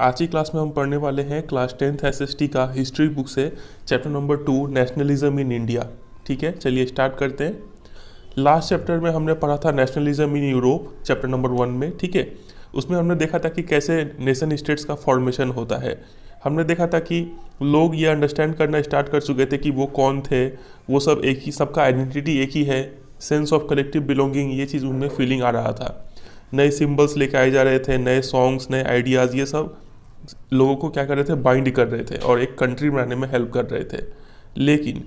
आज की क्लास में हम पढ़ने वाले हैं क्लास टेंथ एस का हिस्ट्री बुक से chapter number two nationalism in India ठीक है चलिए स्टार्ट करते हैं लास्ट चैप्टर में हमने पढ़ा था nationalism in Europe chapter number one में ठीक है उसमें हमने देखा था कि कैसे नेशन स्टेट्स का फॉर्मेशन होता है हमने देखा था कि लोग ये अंडरस्टैंड करना स्टार्ट कर चुके थे कि वो कौन थे वो सब एक ही सबका आइडेंटिटी एक ही है सेंस ऑफ कलेक्टिव बिलोंगिंग ये चीज़ उनमें फीलिंग आ रहा था नए सिम्बल्स लेके आए जा रहे थे नए सॉन्ग्स नए आइडियाज़ ये सब लोगों को क्या कर रहे थे बाइंड कर रहे थे और एक कंट्री बनाने में हेल्प कर रहे थे लेकिन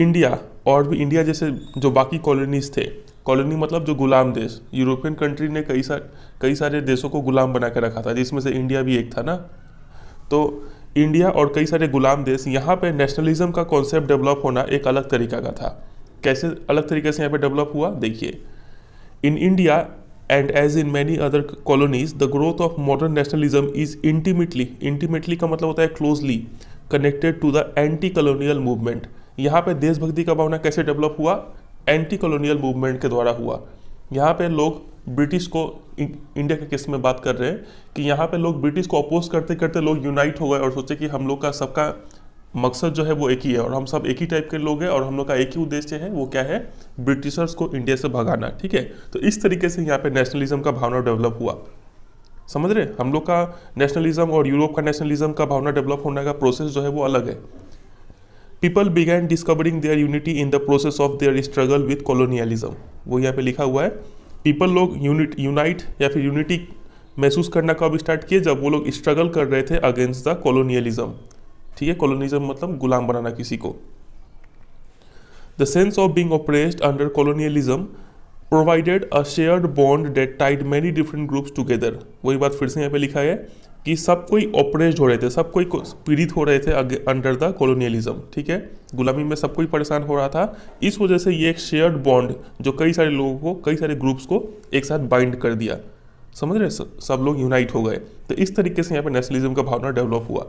इंडिया और भी इंडिया जैसे जो बाकी कॉलोनीज़ थे कॉलोनी मतलब जो गुलाम देश यूरोपियन कंट्री ने कई सारे कई सारे देशों को गुलाम बना के रखा था जिसमें से इंडिया भी एक था ना तो इंडिया और कई सारे गुलाम देश यहाँ पर नेशनलिज्म का कॉन्सेप्ट डेवलप होना एक अलग तरीका का था कैसे अलग तरीके से यहाँ पर डेवलप हुआ देखिए in India and as in many other colonies the growth of modern nationalism is intimately intimately का मतलब होता है closely connected to the anti colonial movement यहाँ पर देशभक्ति का भावना कैसे डेवलप हुआ एंटी कॉलोनियल मूवमेंट के द्वारा हुआ यहाँ पर लोग ब्रिटिश को इंडिया के केस में बात कर रहे हैं कि यहाँ पर लोग ब्रिटिश को अपोज करते करते लोग यूनाइट हो गए और सोचे कि हम लोग का सबका मकसद जो है वो एक ही है और हम सब एक ही टाइप के लोग हैं और हम लोग का एक ही उद्देश्य है वो क्या है ब्रिटिशर्स को इंडिया से भगाना ठीक है तो इस तरीके से यहाँ पे नेशनलिज्म का भावना डेवलप हुआ समझ रहे हम लोग का नेशनलिज्म और यूरोप का नेशनलिज्म का भावना डेवलप होने का प्रोसेस जो है वो अलग है people began discovering their unity in the process of their struggle with colonialism वो यहाँ पे लिखा हुआ है पीपल लोग यूनिट यूनाइट या फिर यूनिटी महसूस करना कब स्टार्ट किए जब वो लोग स्ट्रगल कर रहे थे अगेंस्ट द कॉलोनियलिज्म ठीक है कॉलोनीज़म मतलब गुलाम बनाना किसी को the sense of being oppressed under colonialism provided a shared bond that tied many different groups together वही बात फिर से यहाँ पे लिखा है कि सब कोई ऑपरेस्ड हो रहे थे सब कोई पीड़ित हो रहे थे अंडर द कॉलोनियलिज्म ठीक है गुलामी में सब कोई परेशान हो रहा था इस वजह से ये एक शेयर्ड बॉन्ड जो कई सारे लोगों को कई सारे ग्रुप्स को एक साथ बाइंड कर दिया समझ रहे सब लोग यूनाइट हो गए तो इस तरीके से यहाँ पे नेशनलिज्म का भावना डेवलप हुआ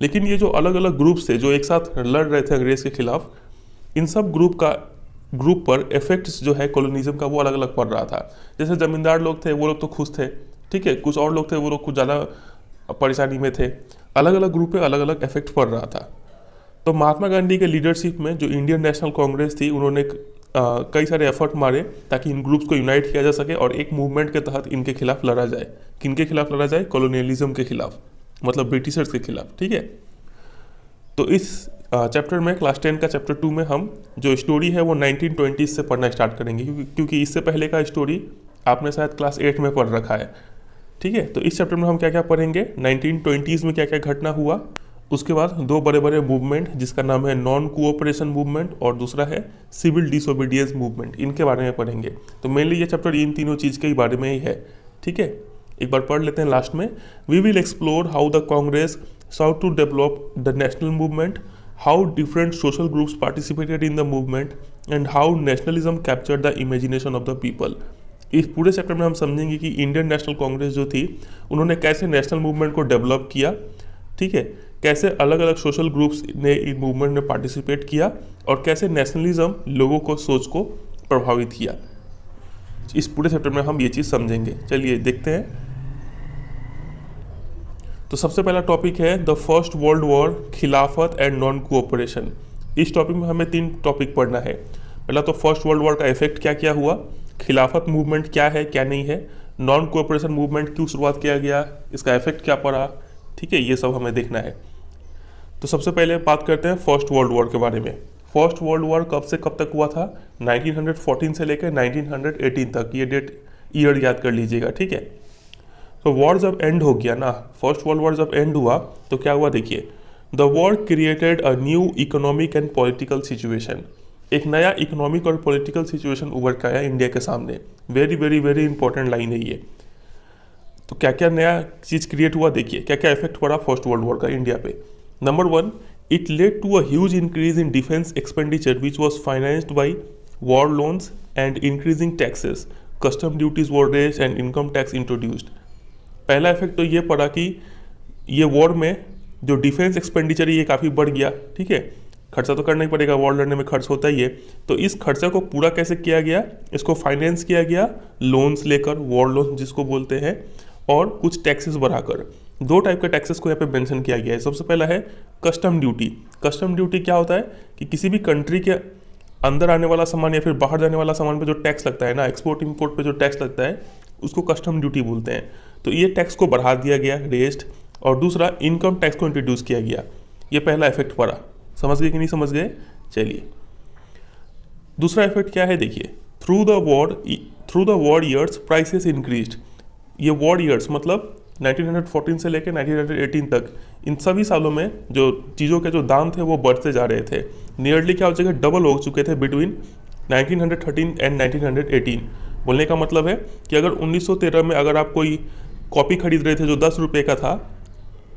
लेकिन ये जो अलग अलग ग्रुप्स थे जो एक साथ लड़ रहे थे अंग्रेज़ के खिलाफ इन सब ग्रुप का ग्रुप पर इफेक्ट्स जो है कॉलोनिज्म का वो अलग अलग पड़ रहा था जैसे ज़मींदार लोग थे वो लोग तो खुश थे ठीक है कुछ और लोग थे वो लोग कुछ ज़्यादा परेशानी में थे अलग अलग ग्रुप पे अलग अलग इफेक्ट पड़ रहा था तो महात्मा गांधी के लीडरशिप में जो इंडियन नेशनल कांग्रेस थी उन्होंने कई सारे एफर्ट मारे ताकि इन ग्रुप्स को यूनाइट किया जा सके और एक मूवमेंट के तहत इनके खिलाफ लड़ा जाए किन के खिलाफ लड़ा जाए कॉलोनियलिज्म के खिलाफ मतलब ब्रिटिशर्स के खिलाफ ठीक है तो इस चैप्टर में क्लास टेन का चैप्टर टू में हम जो स्टोरी है वो नाइनटीन ट्वेंटीज से पढ़ना स्टार्ट करेंगे क्योंकि इससे पहले का स्टोरी आपने शायद क्लास एट में पढ़ रखा है ठीक है तो इस चैप्टर में हम क्या क्या पढ़ेंगे नाइनटीन ट्वेंटीज़ में क्या क्या घटना हुआ उसके बाद दो बड़े बड़े मूवमेंट जिसका नाम है नॉन कोऑपरेशन मूवमेंट और दूसरा है सिविल डिसोबीडियंस मूवमेंट इनके बारे में पढ़ेंगे तो मेनली ये चैप्टर इन तीनों चीज़ के ही बारे में ही है ठीक है एक बार पढ़ लेते हैं लास्ट में we will explore how the Congress sought to develop the national movement how different social groups participated in the movement and how nationalism capture the imagination of the people इस पूरे चैप्टर में हम समझेंगे कि Indian national Congress जो थी उन्होंने कैसे नेशनल मूवमेंट को डेवलप किया ठीक है कैसे अलग अलग सोशल ग्रुप्स ने इस मूवमेंट में पार्टिसिपेट किया और कैसे नेशनलिज्म लोगों को सोच को प्रभावित किया इस पूरे चैप्टर में हम ये चीज़ समझेंगे चलिए देखते हैं तो सबसे पहला टॉपिक है the first world war Khilafat and non cooperation इस टॉपिक में हमें तीन टॉपिक पढ़ना है पहला तो फर्स्ट वर्ल्ड वॉर का इफेक्ट क्या क्या हुआ खिलाफत मूवमेंट क्या है क्या नहीं है नॉन कोऑपरेशन मूवमेंट क्यों शुरुआत किया गया इसका इफेक्ट क्या पड़ा ठीक है ये सब हमें देखना है तो सबसे पहले बात करते हैं फर्स्ट वर्ल्ड वॉर के बारे में फर्स्ट वर्ल्ड वॉर कब से कब तक हुआ था 1914 से लेकर 1918 तक ये डेट ईयर याद कर लीजिएगा ठीक है तो वॉर जब एंड हो गया ना फर्स्ट वर्ल्ड वॉर जब एंड हुआ तो क्या हुआ देखिए the war created a new economic and political situation एक नया इकोनॉमिक और पॉलिटिकल सिचुएशन उभर कर आया इंडिया के सामने very very very important line है ये तो क्या क्या नया चीज़ क्रिएट हुआ देखिए क्या क्या इफेक्ट पड़ा फर्स्ट वर्ल्ड वॉर का इंडिया पे number one It led to a huge increase in defense expenditure which was financed by war loans and increasing taxes. Custom duties were raised and income tax introduced. पहला effect तो ये पड़ा कि ये war में जो defence expenditure ये काफ़ी बढ़ गया ठीक है खर्चा तो करना ही पड़ेगा वॉर लड़ने में खर्च होता ही है तो इस खर्चा को पूरा कैसे किया गया इसको फाइनेंस किया गया लोन्स लेकर वॉर लोन जिसको बोलते हैं और कुछ टैक्सेस बढ़ाकर दो टाइप के टैक्सेस को यहाँ पे मेंशन किया गया है सबसे पहला है कस्टम ड्यूटी कस्टम ड्यूटी क्या होता है कि किसी भी कंट्री के अंदर आने वाला सामान या फिर बाहर जाने वाला सामान पे जो टैक्स लगता है ना एक्सपोर्ट इम्पोर्ट पे जो टैक्स लगता है उसको कस्टम ड्यूटी बोलते हैं तो ये टैक्स को बढ़ा दिया गया रेस्ट और दूसरा इनकम टैक्स को इंट्रोड्यूस किया गया ये पहला इफेक्ट पड़ा समझ गए कि नहीं समझ गए चलिए दूसरा इफेक्ट क्या है देखिए through the war through the war years prices increase ये वॉर ईयर्स मतलब 1914 से लेकर 1918 तक इन सभी सालों में जो चीज़ों के जो दाम थे वो बढ़ते जा रहे थे नियरली क्या हो जाएगा डबल हो चुके थे बिटवीन 1913 एंड 1918 बोलने का मतलब है कि अगर 1913 में अगर आप कोई कॉपी खरीद रहे थे जो दस रुपये का था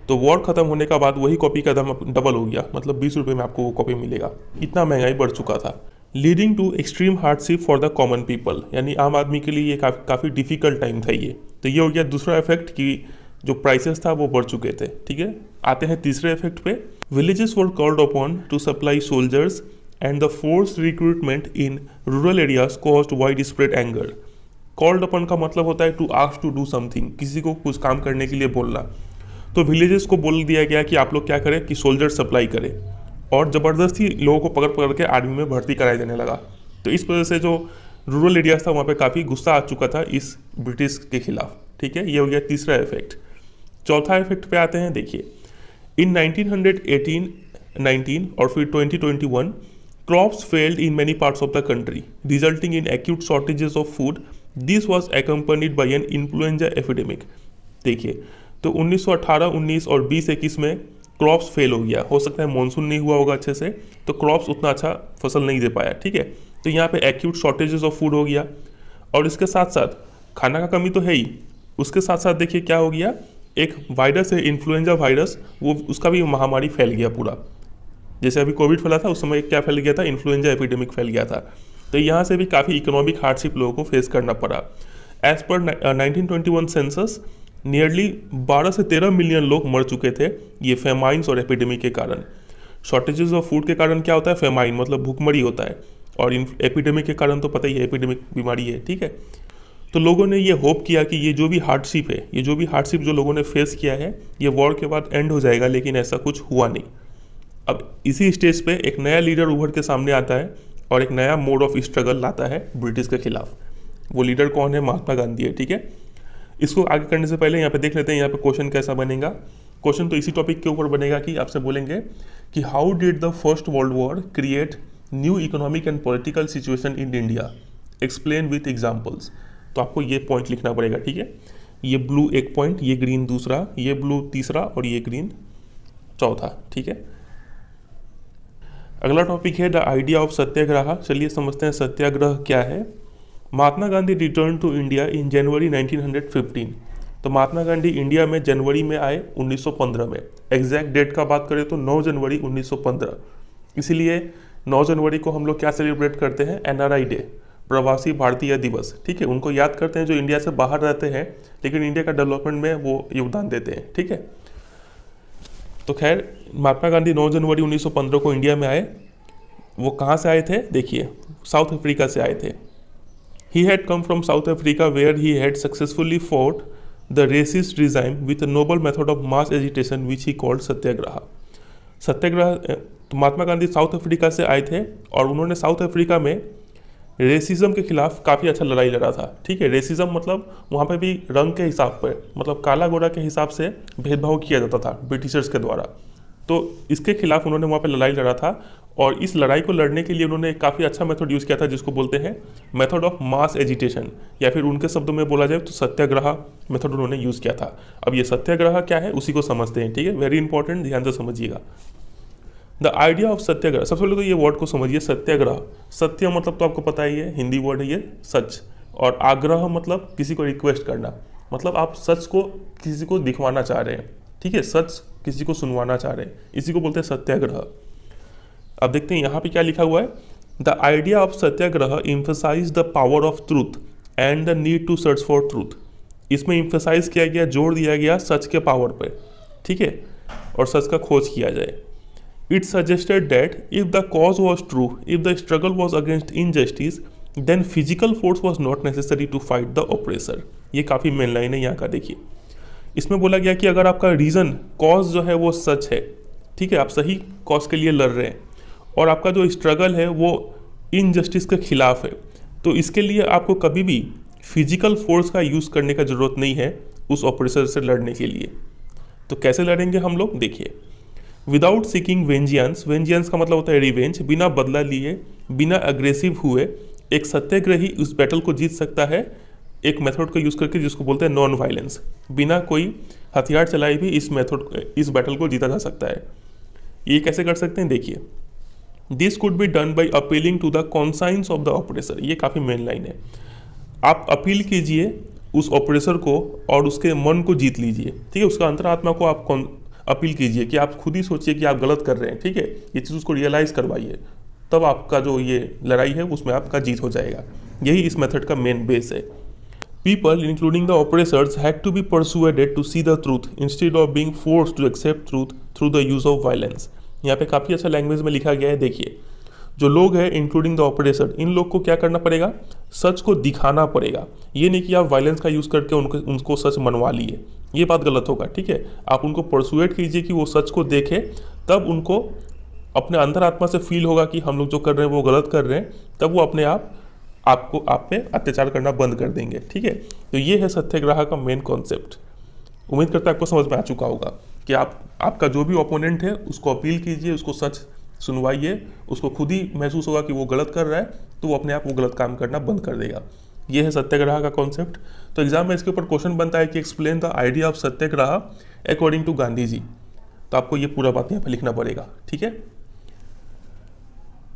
तो वॉर ख़त्म होने का बाद वही कॉपी का दाम डबल हो गया मतलब बीस रुपये में आपको वो कॉपी मिलेगा इतना महंगाई बढ़ चुका था leading to extreme hardship for the common people यानी आम आदमी के लिए ये काफ़ी काफ़ी डिफिकल्ट टाइम था ये तो ये हो गया दूसरा इफेक्ट कि जो प्राइसेस था वो बढ़ चुके थे ठीक है आते हैं तीसरे इफेक्ट पे villages were called upon to supply soldiers and the force recruitment in rural areas caused widespread anger called upon का मतलब होता है to ask to do something किसी को कुछ काम करने के लिए बोलना तो विलेजेस को बोल दिया गया कि आप लोग क्या करें कि सोल्जर सप्लाई करें और ज़बरदस्ती लोगों को पकड़ पकड़ के आर्मी में भर्ती कराया जाने लगा तो इस वजह से जो रूरल एरियाज था वहाँ पर काफ़ी गुस्सा आ चुका था इस ब्रिटिश के खिलाफ ठीक है ये हो गया तीसरा इफेक्ट चौथा इफेक्ट पे आते हैं देखिए इन 1918 19 और फिर 2021 crops failed in many parts of the country resulting in acute shortages of food this was accompanied by an influenza epidemic. देखिए तो 1918, 19 और 20 इक्कीस में क्रॉप्स फेल हो गया हो सकता है मानसून नहीं हुआ होगा अच्छे से तो क्रॉप्स उतना अच्छा फसल नहीं दे पाया ठीक है तो यहाँ पे एक्यूट शॉर्टेजेस ऑफ फूड हो गया और इसके साथ साथ खाना का कमी तो है ही उसके साथ साथ देखिए क्या हो गया एक वायरस है इन्फ्लुएंजा वायरस वो उसका भी महामारी फैल गया पूरा जैसे अभी कोविड फैला था उस समय क्या फैल गया था इन्फ्लुएंजा एपिडेमिक फैल गया था तो यहाँ से भी काफ़ी इकोनॉमिक हार्डशिप लोगों को फेस करना पड़ा as per nineteen twenty one census nearly 12 से 13 मिलियन लोग मर चुके थे ये फेमाइंस और एपिडेमिक के कारण शॉर्टेजेस ऑफ फूड के कारण क्या होता है फेमाइन मतलब भूखमरी होता है और इन एपिडेमिक के कारण तो पता ही है एपिडेमिक बीमारी है ठीक है तो लोगों ने ये होप किया कि ये जो भी हार्डशिप है ये जो भी हार्डशिप जो लोगों ने फेस किया है ये वॉर के बाद एंड हो जाएगा लेकिन ऐसा कुछ हुआ नहीं अब इसी स्टेज पे एक नया लीडर उभर के सामने आता है और एक नया मोड ऑफ स्ट्रगल लाता है ब्रिटिश के खिलाफ वो लीडर कौन है महात्मा गांधी है ठीक है इसको आगे करने से पहले यहाँ पे देख लेते हैं यहाँ पे क्वेश्चन कैसा बनेगा क्वेश्चन तो इसी टॉपिक के ऊपर बनेगा कि आपसे बोलेंगे कि how did the first world war create new economic and political situation in India explain with examples तो आपको ये पॉइंट लिखना पड़ेगा ठीक है ये ब्लू एक पॉइंट ये ग्रीन दूसरा ये ब्लू तीसरा और ये ग्रीन चौथा ठीक है अगला टॉपिक है द आइडिया ऑफ सत्याग्रह चलिए समझते हैं सत्याग्रह क्या है Mahatma Gandhi return to India in January 1915 तो महात्मा गांधी इंडिया में जनवरी में आए 1915 में एग्जैक्ट डेट का बात करें तो 9 जनवरी 1915 इसीलिए नौ जनवरी को हम लोग क्या सेलिब्रेट करते हैं एन डे प्रवासी भारतीय दिवस ठीक है उनको याद करते हैं जो इंडिया से बाहर रहते हैं लेकिन इंडिया का डेवलपमेंट में वो योगदान देते हैं ठीक है तो खैर महात्मा गांधी 9 जनवरी 1915 को इंडिया में आए वो कहाँ से आए थे देखिए साउथ अफ्रीका से आए थे he had come from South Africa where he had successfully fought the racist regime with novel method of mass agitation which he called satyagraha satyagraha तो महात्मा गांधी साउथ अफ्रीका से आए थे और उन्होंने साउथ अफ्रीका में रेसिज्म के खिलाफ काफ़ी अच्छा लड़ाई लड़ा था ठीक है रेसिज्म मतलब वहाँ पे भी रंग के हिसाब पर मतलब काला गोरा के हिसाब से भेदभाव किया जाता था ब्रिटिशर्स के द्वारा तो इसके खिलाफ उन्होंने वहाँ पर लड़ाई लड़ा था और इस लड़ाई को लड़ने के लिए उन्होंने काफ़ी अच्छा मेथड यूज़ किया था जिसको बोलते हैं मेथड ऑफ मास एजिटेशन या फिर उनके शब्दों में बोला जाए तो सत्याग्रह मेथड उन्होंने यूज़ किया था अब ये सत्याग्रह क्या है उसी को समझते हैं ठीक है वेरी इंपॉर्टेंट ध्यान से समझिएगा द आइडिया ऑफ सत्याग्रह सबसे पहले तो ये वर्ड को समझिए सत्याग्रह सत्य मतलब तो आपको पता ही है हिंदी वर्ड है ये सच और आग्रह मतलब किसी को रिक्वेस्ट करना मतलब आप सच को किसी को दिखवाना चाह रहे हैं ठीक है सच किसी को सुनवाना चाह रहे हैं इसी को बोलते हैं सत्याग्रह अब देखते हैं यहाँ पे क्या लिखा हुआ है the idea of satyagraha emphasised the power of truth and the need to search for truth इसमें इम्फोसाइज किया गया जोर दिया गया सच के पावर पर ठीक है और सच का खोज किया जाए it suggested that if the cause was true if the struggle was against injustice then physical force was not necessary to fight the oppressor ये काफ़ी मेन लाइन है यहाँ का देखिए इसमें बोला गया कि अगर आपका रीज़न कॉज जो है वो सच है ठीक है आप सही कॉज के लिए लड़ रहे हैं और आपका जो स्ट्रगल है वो इनजस्टिस के ख़िलाफ़ है तो इसके लिए आपको कभी भी फिजिकल फोर्स का यूज़ करने का ज़रूरत नहीं है उस ऑपरेशन से लड़ने के लिए तो कैसे लड़ेंगे हम लोग देखिए विदाउट सीकिंग वेंजियंस वेंजियंस का मतलब होता है रिवेंज बिना बदला लिए बिना अग्रेसिव हुए एक सत्याग्रही उस बैटल को जीत सकता है एक मेथड को यूज़ करके जिसको बोलते हैं नॉन वायलेंस बिना कोई हथियार चलाए भी इस मेथड इस बैटल को जीता जा सकता है ये कैसे कर सकते हैं देखिए this could be done by appealing to the conscience of the oppressor ये काफ़ी मेन लाइन है आप अपील कीजिए उस ऑपरेसर को और उसके मन को जीत लीजिए ठीक है उसका अंतरात्मा को आप कौन अपील कीजिए कि आप खुद ही सोचिए कि आप गलत कर रहे हैं ठीक है ये चीज़ उसको रियलाइज़ करवाइए तब आपका जो ये लड़ाई है उसमें आपका जीत हो जाएगा यही इस मेथड का मेन बेस है People, including the oppressors, had to be persuaded to see the truth instead of being forced to accept truth through the use of violence. यहाँ पे काफ़ी अच्छा लैंग्वेज में लिखा गया है देखिए जो लोग हैं इंक्लूडिंग द ऑपरेशन इन लोग को क्या करना पड़ेगा सच को दिखाना पड़ेगा ये नहीं कि आप वायलेंस का यूज़ करके उनको उनको सच मनवा लिए ये बात गलत होगा ठीक है आप उनको परसुएट कीजिए कि वो सच को देखे तब उनको अपने अंदर आत्मा से फील होगा कि हम लोग जो कर रहे हैं वो गलत कर रहे हैं तब वो अपने आप आपको आप पे अत्याचार करना बंद कर देंगे ठीक है तो ये है सत्याग्रह का मेन कॉन्सेप्ट उम्मीद करता है आपको समझ में आ चुका होगा कि आप आपका जो भी ओपोनेंट है उसको अपील कीजिए उसको सच सुनवाइए उसको खुद ही महसूस होगा कि वो गलत कर रहा है तो वो अपने आप वो गलत काम करना बंद कर देगा ये है सत्याग्रह का कॉन्सेप्ट तो एग्जाम में इसके ऊपर क्वेश्चन बनता है कि explain the idea of satyagraha according to Gandhi ji तो आपको ये पूरा बात यहाँ पर लिखना पड़ेगा ठीक है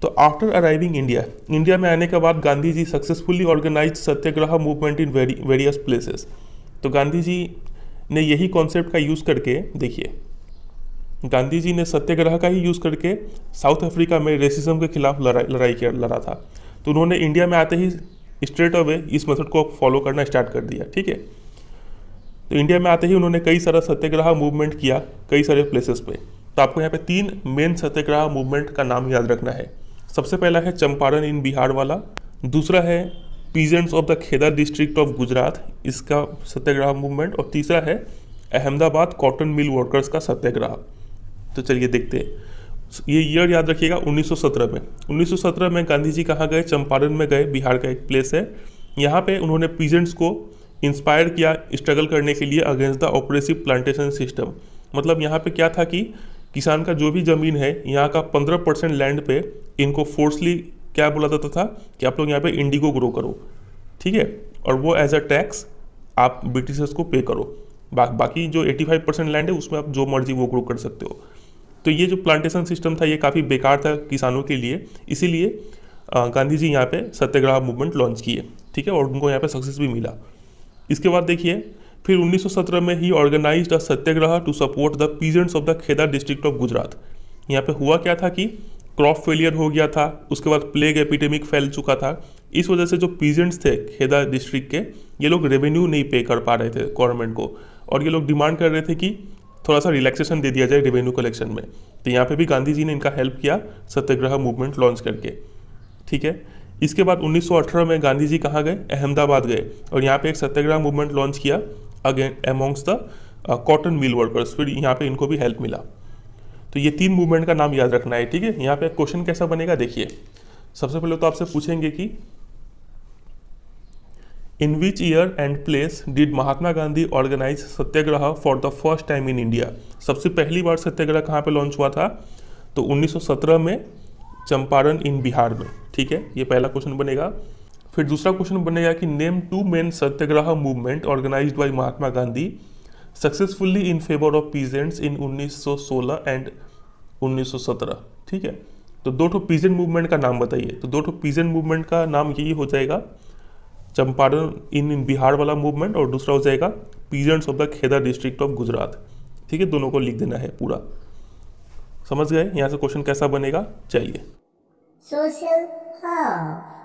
तो आफ्टर अराइविंग इंडिया इंडिया में आने के बाद Gandhi ji successfully organise satyagraha movement in various places तो गांधी जी ने यही कॉन्सेप्ट का यूज़ करके देखिए गांधी जी ने सत्याग्रह का ही यूज़ करके साउथ अफ्रीका में रेसिज्म के खिलाफ लड़ाई लड़ाई किया लड़ा था तो उन्होंने इंडिया में आते ही स्ट्रेट अवे इस मेथड को फॉलो करना स्टार्ट कर दिया ठीक है तो इंडिया में आते ही उन्होंने कई सारा सत्याग्रह मूवमेंट किया कई सारे प्लेसेस पे तो आपको यहाँ पे तीन मेन सत्याग्रह मूवमेंट का नाम याद रखना है सबसे पहला है चंपारण इन बिहार वाला दूसरा है peasants of the Kheda district of Gujarat इसका सत्याग्रह मूवमेंट और तीसरा है अहमदाबाद कॉटन मिल वर्कर्स का सत्याग्रह तो चलिए देखते हैं ये ईयर याद रखिएगा 1917 में 1917 में गांधी जी कहाँ गए चंपारण में गए बिहार का एक प्लेस है यहाँ पे उन्होंने पीजेंट्स को इंस्पायर किया स्ट्रगल करने के लिए against the oppressive plantation system मतलब यहाँ पे क्या था कि किसान का जो भी ज़मीन है यहाँ का पंद्रह परसेंट लैंड पे इनको फोर्सली क्या बोला जाता था कि आप लोग यहाँ पे इंडिगो ग्रो करो ठीक है और वो एज अ टैक्स आप ब्रिटिशर्स को पे करो बा, बाकी जो 85 परसेंट लैंड है उसमें आप जो मर्जी वो ग्रो कर सकते हो तो ये जो प्लांटेशन सिस्टम था ये काफ़ी बेकार था किसानों के लिए इसीलिए गांधी जी यहाँ पे सत्याग्रह मूवमेंट लॉन्च किए ठीक है और उनको यहाँ पे सक्सेस भी मिला इसके बाद देखिए फिर 1917 में ही organise a satyagraha to support the peasants of the Kheda district of Gujarat यहाँ पे हुआ क्या था कि क्रॉप फेलियर हो गया था उसके बाद प्लेग एपिडेमिक फैल चुका था इस वजह से जो पीजेंट्स थे खेदा डिस्ट्रिक्ट के ये लोग रेवेन्यू नहीं पे कर पा रहे थे गवर्नमेंट को और ये लोग डिमांड कर रहे थे कि थोड़ा सा रिलैक्सेशन दे दिया जाए रेवेन्यू कलेक्शन में तो यहाँ पे भी गांधी जी ने इनका हेल्प किया सत्याग्रह मूवमेंट लॉन्च करके ठीक है इसके बाद 1918 में गांधी जी कहाँ गए अहमदाबाद गए और यहाँ पे एक सत्याग्रह मूवमेंट लॉन्च किया again amongst the cotton mill workers फिर यहाँ पे इनको भी हेल्प मिला तो ये तीन मूवमेंट का नाम याद रखना है ठीक है यहाँ पे क्वेश्चन कैसा बनेगा देखिए सबसे पहले तो आपसे पूछेंगे कि in which year and place did Mahatma Gandhi organise satyagraha for the first time in India सबसे पहली बार सत्याग्रह कहाँ पे लॉन्च हुआ था तो 1917 में चंपारण इन बिहार में ठीक है ये पहला क्वेश्चन बनेगा फिर दूसरा क्वेश्चन बनेगा कि name two main satyagraha movement organise by Mahatma Gandhi successfully in favour of peasants in 1916 and 1917 ठीक है तो दो ठो पीजेंट मूवमेंट का नाम बताइए तो दो ठो पीजेंट मूवमेंट का नाम यही हो जाएगा चंपारण इन, इन बिहार वाला मूवमेंट और दूसरा हो जाएगा peasants of the Kheda district of Gujarat ठीक है दोनों को लिख देना है पूरा समझ गए यहाँ से क्वेश्चन कैसा बनेगा चलिए सोशल हाँ।